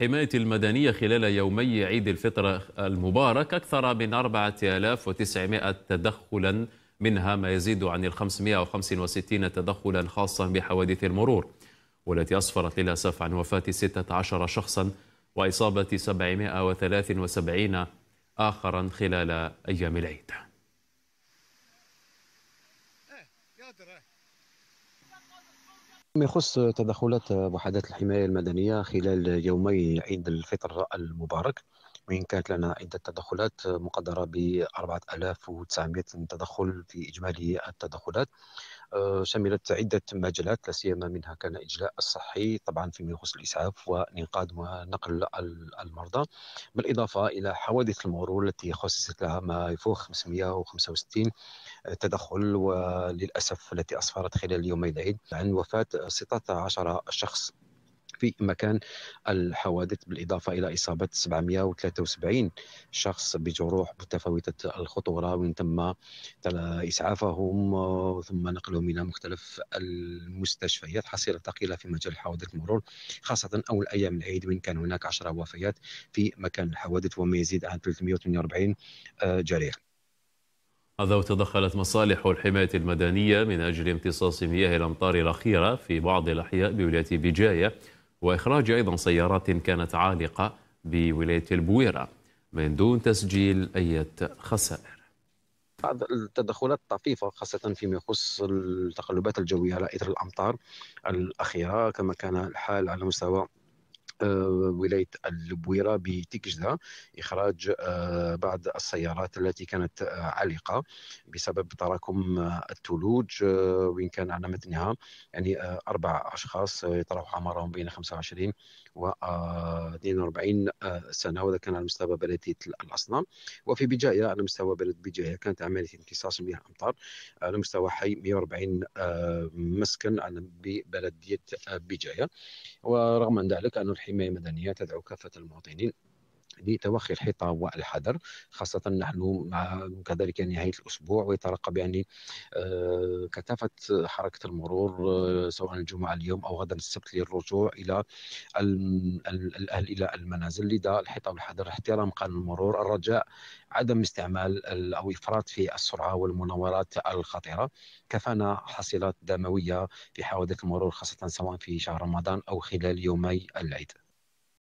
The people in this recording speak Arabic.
حماية المدنية خلال يومي عيد الفطر المبارك أكثر من 4900 تدخلا منها ما يزيد عن ال 565 تدخلا خاصا بحوادث المرور والتي أسفرت للأسف عن وفاة 16 شخصا وإصابة 773 آخرا خلال أيام العيد. إيه، فيما يخص تدخلات وحدات الحماية المدنية خلال يومي عيد الفطر المبارك وإن كانت لنا عدة تدخلات مقدرة ب 4900 تدخل في إجمالي التدخلات آه، شملت عدة مجالات لا سيما منها كان إجلاء الصحي طبعا فيما يخص الإسعاف وإنقاذ ونقل المرضى بالإضافة إلى حوادث المرور التي خصصت لها ما يفوق 565 تدخل وللأسف التي أسفرت خلال يومي العيد عن وفاة 16 شخص في مكان الحوادث بالإضافة إلى إصابة 773 شخص بجروح متفاوتة الخطورة وإن تم إسعافهم ثم نقلهم إلى مختلف المستشفيات حصيلة ثقيلة في مجال حوادث المرور خاصة أول أيام العيد وإن كان هناك 10 وفيات في مكان الحوادث وما يزيد عن 348 جريح هذا وتدخلت مصالح الحماية المدنية من أجل امتصاص مياه الأمطار الأخيرة في بعض الأحياء بولاية بجاية وإخراج أيضا سيارات كانت عالقة بولاية البويرة من دون تسجيل أي خسائر بعض التدخلات الطفيفة خاصة فيما يخص التقلبات الجوية على إثر الأمطار الأخيرة كما كان الحال على مستوى آه، ولايه البويره بتكجده اخراج آه، بعض السيارات التي كانت آه، عالقه بسبب تراكم الثلوج وان كان على متنها يعني اربع اشخاص يتراوح اعمارهم بين 25 و 42 سنه وهذا كان على مستوى بلديه الاصنام وفي بجايه على مستوى بلد بجايه كانت عمليه امتصاص مياه امطار على مستوى حي 140 مسكن ببلديه بجايه ورغم ذلك ان الحمايه حمايه مدنيه تدعو كافه المواطنين لتوخي الحيطة والحذر خاصة نحن مع كذلك نهاية الأسبوع ويترقب يعني آه، كثافة حركة المرور آه، سواء الجمعة اليوم أو غدا السبت للرجوع إلى الأهل إلى المنازل لذا الحيطة والحذر احترام قانون المرور الرجاء عدم استعمال أو إفراط في السرعة والمناورات الخطيرة كفانا حصيلات دموية في حوادث المرور خاصة سواء في شهر رمضان أو خلال يومي العيد